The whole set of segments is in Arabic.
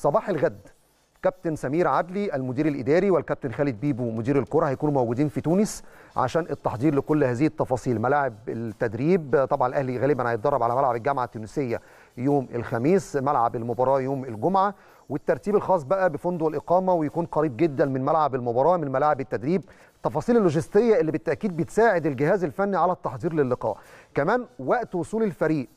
صباح الغد كابتن سمير عدلي المدير الاداري والكابتن خالد بيبو مدير الكره هيكونوا موجودين في تونس عشان التحضير لكل هذه التفاصيل ملاعب التدريب طبعا الاهلي غالبا هيتدرب على ملعب الجامعه التونسيه يوم الخميس ملعب المباراه يوم الجمعه والترتيب الخاص بقى بفندق الاقامه ويكون قريب جدا من ملعب المباراه من ملاعب التدريب التفاصيل اللوجستيه اللي بالتاكيد بتساعد الجهاز الفني على التحضير للقاء كمان وقت وصول الفريق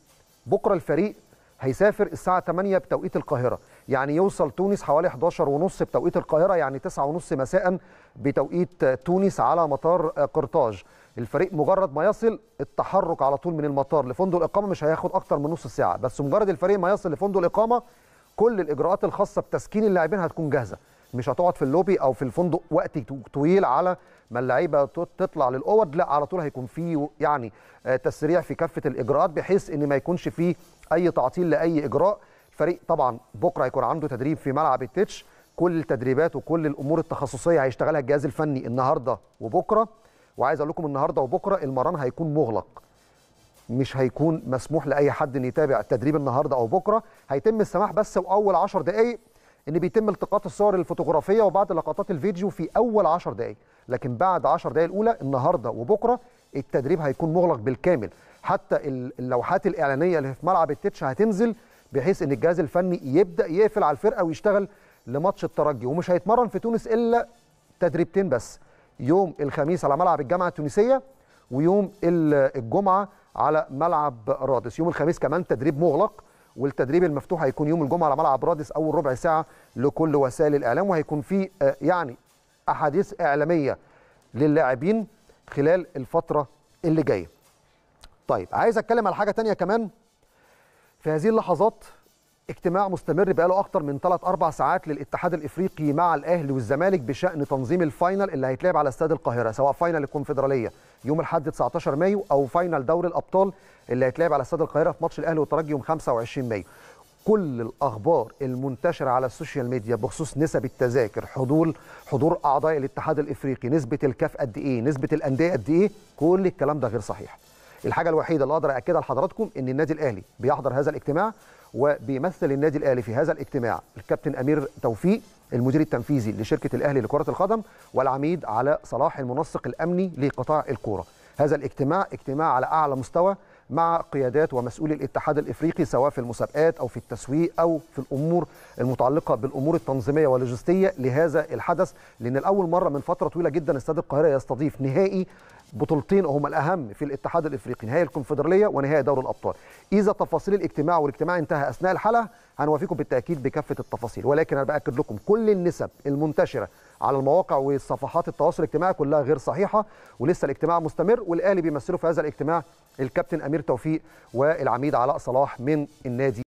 بكره الفريق هيسافر الساعه 8 بتوقيت القاهره يعني يوصل تونس حوالي 11 ونص بتوقيت القاهرة يعني 9 ونص مساء بتوقيت تونس على مطار قرطاج الفريق مجرد ما يصل التحرك على طول من المطار لفندق الإقامة مش هياخد أكتر من نص ساعة بس مجرد الفريق ما يصل لفندق الإقامة كل الإجراءات الخاصة بتسكين اللاعبين هتكون جاهزة مش هتقعد في اللوبي او في الفندق وقت طويل على ما اللعيبه تطلع للاوض لا على طول هيكون في يعني آه، تسريع في كافه الاجراءات بحيث ان ما يكونش فيه اي تعطيل لاي اجراء الفريق طبعا بكره هيكون عنده تدريب في ملعب التتش كل التدريبات وكل الامور التخصصيه هيشتغلها الجهاز الفني النهارده وبكره وعايز اقول لكم النهارده وبكره المران هيكون مغلق مش هيكون مسموح لاي حد ان يتابع التدريب النهارده او بكره هيتم السماح بس واول 10 دقائق ان بيتم التقاط الصور الفوتوغرافيه وبعض لقطات الفيديو في اول 10 دقائق لكن بعد 10 دقائق الاولى النهارده وبكره التدريب هيكون مغلق بالكامل حتى اللوحات الاعلانيه اللي في ملعب التتش هتنزل بحيث ان الجهاز الفني يبدا يقفل على الفرقه ويشتغل لماتش الترجي ومش هيتمرن في تونس الا تدريبتين بس يوم الخميس على ملعب الجامعه التونسيه ويوم الجمعه على ملعب رادس يوم الخميس كمان تدريب مغلق والتدريب المفتوح هيكون يوم الجمعه على ملعب رادس اول ربع ساعه لكل وسائل الاعلام وهيكون في آه، يعني احاديث اعلاميه للاعبين خلال الفتره اللي جايه طيب عايز اتكلم على حاجه تانية كمان في هذه اللحظات اجتماع مستمر بقاله اكتر من 3 4 ساعات للاتحاد الافريقي مع الاهلي والزمالك بشان تنظيم الفاينل اللي هيتلعب على استاد القاهره سواء فاينل الكونفدراليه يوم الاحد 19 مايو او فاينل دوري الابطال اللي هيتلعب على استاد القاهره في ماتش الاهلي والترجي يوم 25 مايو كل الاخبار المنتشره على السوشيال ميديا بخصوص نسب التذاكر حضور حضور اعضاء الاتحاد الافريقي نسبه الكاف قد ايه نسبه الانديه قد ايه كل الكلام ده غير صحيح الحاجه الوحيده اللي اقدر اكدها لحضراتكم ان النادي الاهلي بيحضر هذا الاجتماع وبيمثل النادي الاهلي في هذا الاجتماع الكابتن امير توفيق المدير التنفيذي لشركه الاهلي لكره القدم والعميد على صلاح المنسق الامني لقطاع الكوره هذا الاجتماع اجتماع على اعلى مستوى مع قيادات ومسؤولي الاتحاد الافريقي سواء في المسابقات او في التسويق او في الامور المتعلقه بالامور التنظيميه واللوجستيه لهذا الحدث لان الاول مره من فتره طويله جدا استاد القاهره يستضيف نهائي بطولتين هما الاهم في الاتحاد الافريقي نهائي الكونفدراليه ونهائي دوري الابطال اذا تفاصيل الاجتماع والاجتماع انتهى اثناء الحلقه هنوافيكم بالتاكيد بكافه التفاصيل ولكن انا باكد لكم كل النسب المنتشره على المواقع وصفحات التواصل الاجتماعي كلها غير صحيحه ولسه الاجتماع مستمر والاهلي بيمثلوا في هذا الاجتماع الكابتن امير توفيق والعميد علاء صلاح من النادي